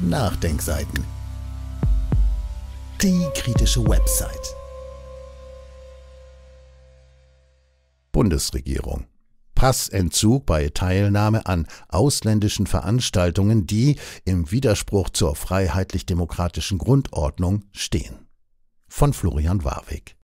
Nachdenkseiten. Die kritische Website. Bundesregierung. Passentzug bei Teilnahme an ausländischen Veranstaltungen, die im Widerspruch zur freiheitlich-demokratischen Grundordnung stehen. Von Florian Warwick.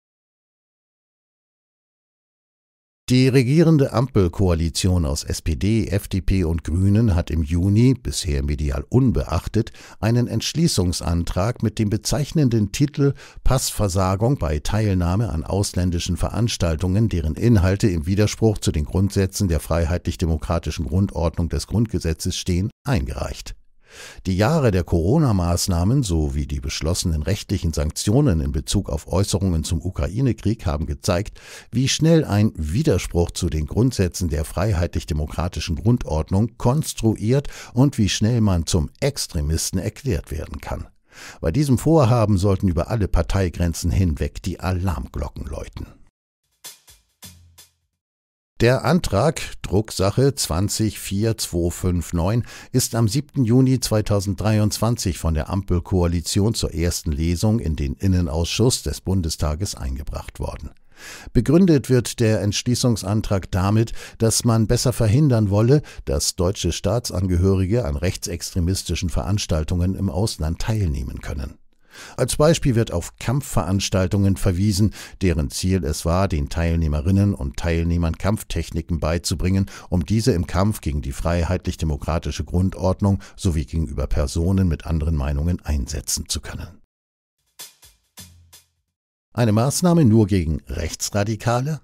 Die regierende Ampelkoalition aus SPD, FDP und Grünen hat im Juni, bisher medial unbeachtet, einen Entschließungsantrag mit dem bezeichnenden Titel Passversagung bei Teilnahme an ausländischen Veranstaltungen, deren Inhalte im Widerspruch zu den Grundsätzen der freiheitlich-demokratischen Grundordnung des Grundgesetzes stehen, eingereicht. Die Jahre der Corona-Maßnahmen sowie die beschlossenen rechtlichen Sanktionen in Bezug auf Äußerungen zum Ukraine-Krieg haben gezeigt, wie schnell ein Widerspruch zu den Grundsätzen der freiheitlich-demokratischen Grundordnung konstruiert und wie schnell man zum Extremisten erklärt werden kann. Bei diesem Vorhaben sollten über alle Parteigrenzen hinweg die Alarmglocken läuten. Der Antrag Drucksache 204259 ist am 7. Juni 2023 von der Ampelkoalition zur ersten Lesung in den Innenausschuss des Bundestages eingebracht worden. Begründet wird der Entschließungsantrag damit, dass man besser verhindern wolle, dass deutsche Staatsangehörige an rechtsextremistischen Veranstaltungen im Ausland teilnehmen können. Als Beispiel wird auf Kampfveranstaltungen verwiesen, deren Ziel es war, den Teilnehmerinnen und Teilnehmern Kampftechniken beizubringen, um diese im Kampf gegen die freiheitlich-demokratische Grundordnung sowie gegenüber Personen mit anderen Meinungen einsetzen zu können. Eine Maßnahme nur gegen Rechtsradikale?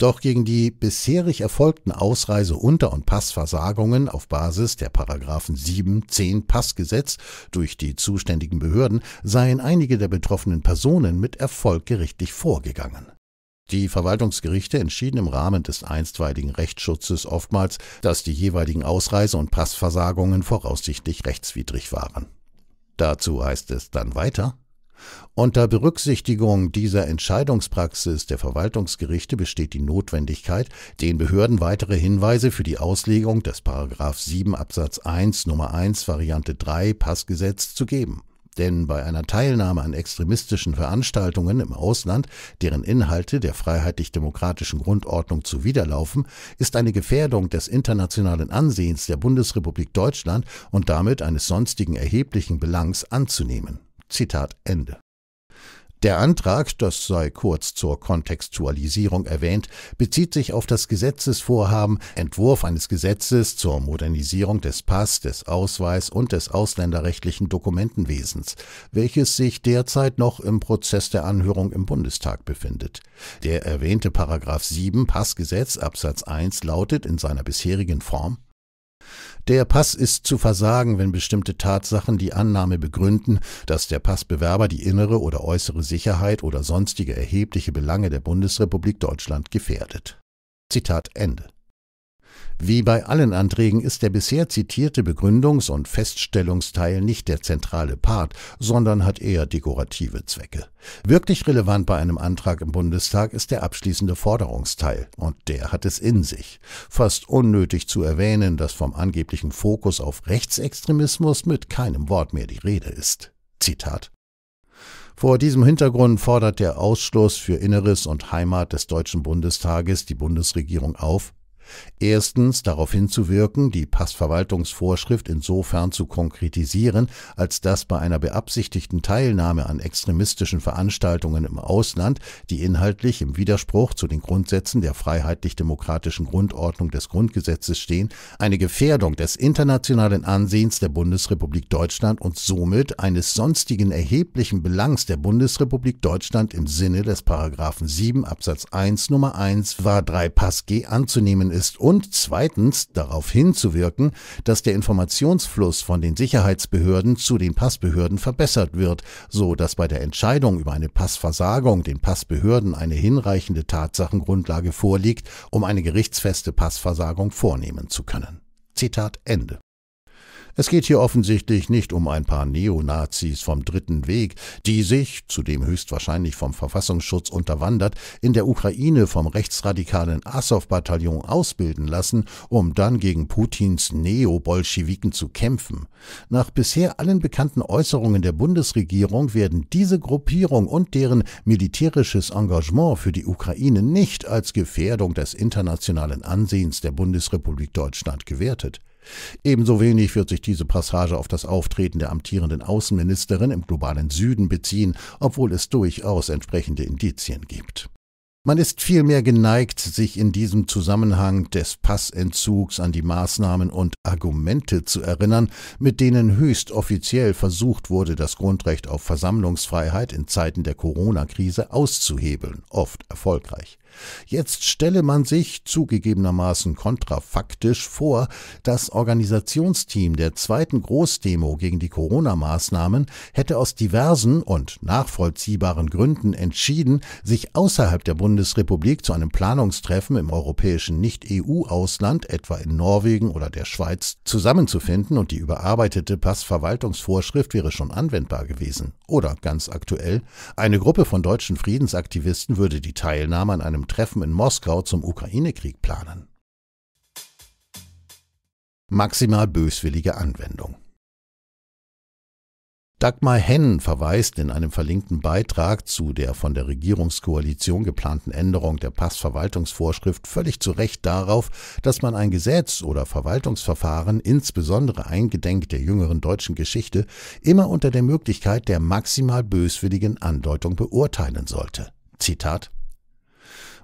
Doch gegen die bisherig erfolgten Ausreise unter- und Passversagungen auf Basis der Paragraphen 7, 10 Passgesetz durch die zuständigen Behörden seien einige der betroffenen Personen mit Erfolg gerichtlich vorgegangen. Die Verwaltungsgerichte entschieden im Rahmen des einstweiligen Rechtsschutzes oftmals, dass die jeweiligen Ausreise- und Passversagungen voraussichtlich rechtswidrig waren. Dazu heißt es dann weiter unter Berücksichtigung dieser Entscheidungspraxis der Verwaltungsgerichte besteht die Notwendigkeit, den Behörden weitere Hinweise für die Auslegung des 7 Absatz 1 Nummer 1 Variante 3 Passgesetz zu geben. Denn bei einer Teilnahme an extremistischen Veranstaltungen im Ausland, deren Inhalte der freiheitlich-demokratischen Grundordnung zuwiderlaufen, ist eine Gefährdung des internationalen Ansehens der Bundesrepublik Deutschland und damit eines sonstigen erheblichen Belangs anzunehmen Zitat Ende. Der Antrag, das sei kurz zur Kontextualisierung erwähnt, bezieht sich auf das Gesetzesvorhaben Entwurf eines Gesetzes zur Modernisierung des Pass, des Ausweis und des ausländerrechtlichen Dokumentenwesens, welches sich derzeit noch im Prozess der Anhörung im Bundestag befindet. Der erwähnte Paragraph 7 Passgesetz Absatz 1 lautet in seiner bisherigen Form der Pass ist zu versagen, wenn bestimmte Tatsachen die Annahme begründen, dass der Passbewerber die innere oder äußere Sicherheit oder sonstige erhebliche Belange der Bundesrepublik Deutschland gefährdet. Zitat Ende. Wie bei allen Anträgen ist der bisher zitierte Begründungs- und Feststellungsteil nicht der zentrale Part, sondern hat eher dekorative Zwecke. Wirklich relevant bei einem Antrag im Bundestag ist der abschließende Forderungsteil, und der hat es in sich. Fast unnötig zu erwähnen, dass vom angeblichen Fokus auf Rechtsextremismus mit keinem Wort mehr die Rede ist. Zitat vor diesem Hintergrund fordert der Ausschluss für Inneres und Heimat des Deutschen Bundestages die Bundesregierung auf, Erstens darauf hinzuwirken, die Passverwaltungsvorschrift insofern zu konkretisieren, als dass bei einer beabsichtigten Teilnahme an extremistischen Veranstaltungen im Ausland, die inhaltlich im Widerspruch zu den Grundsätzen der freiheitlich-demokratischen Grundordnung des Grundgesetzes stehen, eine Gefährdung des internationalen Ansehens der Bundesrepublik Deutschland und somit eines sonstigen erheblichen Belangs der Bundesrepublik Deutschland im Sinne des Paragraphen 7 Absatz 1 Nummer 1 war 3 Pass G anzunehmen ist ist und zweitens darauf hinzuwirken, dass der Informationsfluss von den Sicherheitsbehörden zu den Passbehörden verbessert wird, so dass bei der Entscheidung über eine Passversagung den Passbehörden eine hinreichende Tatsachengrundlage vorliegt, um eine gerichtsfeste Passversagung vornehmen zu können. Zitat Ende. Es geht hier offensichtlich nicht um ein paar Neonazis vom dritten Weg, die sich, zudem höchstwahrscheinlich vom Verfassungsschutz unterwandert, in der Ukraine vom rechtsradikalen Asow-Bataillon ausbilden lassen, um dann gegen Putins Neobolschewiken zu kämpfen. Nach bisher allen bekannten Äußerungen der Bundesregierung werden diese Gruppierung und deren militärisches Engagement für die Ukraine nicht als Gefährdung des internationalen Ansehens der Bundesrepublik Deutschland gewertet. Ebenso wenig wird sich diese Passage auf das Auftreten der amtierenden Außenministerin im globalen Süden beziehen, obwohl es durchaus entsprechende Indizien gibt. Man ist vielmehr geneigt, sich in diesem Zusammenhang des Passentzugs an die Maßnahmen und Argumente zu erinnern, mit denen höchst offiziell versucht wurde, das Grundrecht auf Versammlungsfreiheit in Zeiten der Corona-Krise auszuhebeln, oft erfolgreich. Jetzt stelle man sich zugegebenermaßen kontrafaktisch vor, das Organisationsteam der zweiten Großdemo gegen die Corona-Maßnahmen hätte aus diversen und nachvollziehbaren Gründen entschieden, sich außerhalb der Bundesrepublik zu einem Planungstreffen im europäischen Nicht-EU-Ausland, etwa in Norwegen oder der Schweiz, zusammenzufinden und die überarbeitete Passverwaltungsvorschrift wäre schon anwendbar gewesen. Oder ganz aktuell, eine Gruppe von deutschen Friedensaktivisten würde die Teilnahme an einem einem Treffen in Moskau zum Ukraine-Krieg planen. Maximal böswillige Anwendung. Dagmar Hennen verweist in einem verlinkten Beitrag zu der von der Regierungskoalition geplanten Änderung der Passverwaltungsvorschrift völlig zu Recht darauf, dass man ein Gesetz oder Verwaltungsverfahren, insbesondere eingedenk der jüngeren deutschen Geschichte, immer unter der Möglichkeit der maximal böswilligen Andeutung beurteilen sollte. Zitat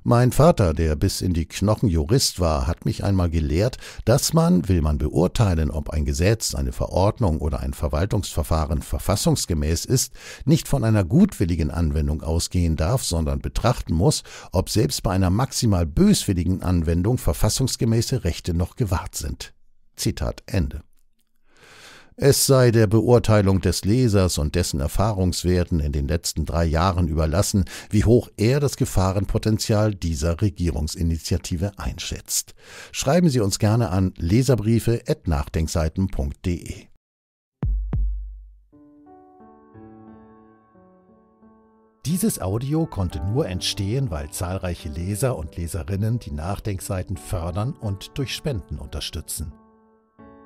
mein Vater, der bis in die Knochen Jurist war, hat mich einmal gelehrt, dass man, will man beurteilen, ob ein Gesetz, eine Verordnung oder ein Verwaltungsverfahren verfassungsgemäß ist, nicht von einer gutwilligen Anwendung ausgehen darf, sondern betrachten muss, ob selbst bei einer maximal böswilligen Anwendung verfassungsgemäße Rechte noch gewahrt sind. Zitat Ende. Es sei der Beurteilung des Lesers und dessen Erfahrungswerten in den letzten drei Jahren überlassen, wie hoch er das Gefahrenpotenzial dieser Regierungsinitiative einschätzt. Schreiben Sie uns gerne an leserbriefe.nachdenkseiten.de. Dieses Audio konnte nur entstehen, weil zahlreiche Leser und Leserinnen die Nachdenkseiten fördern und durch Spenden unterstützen.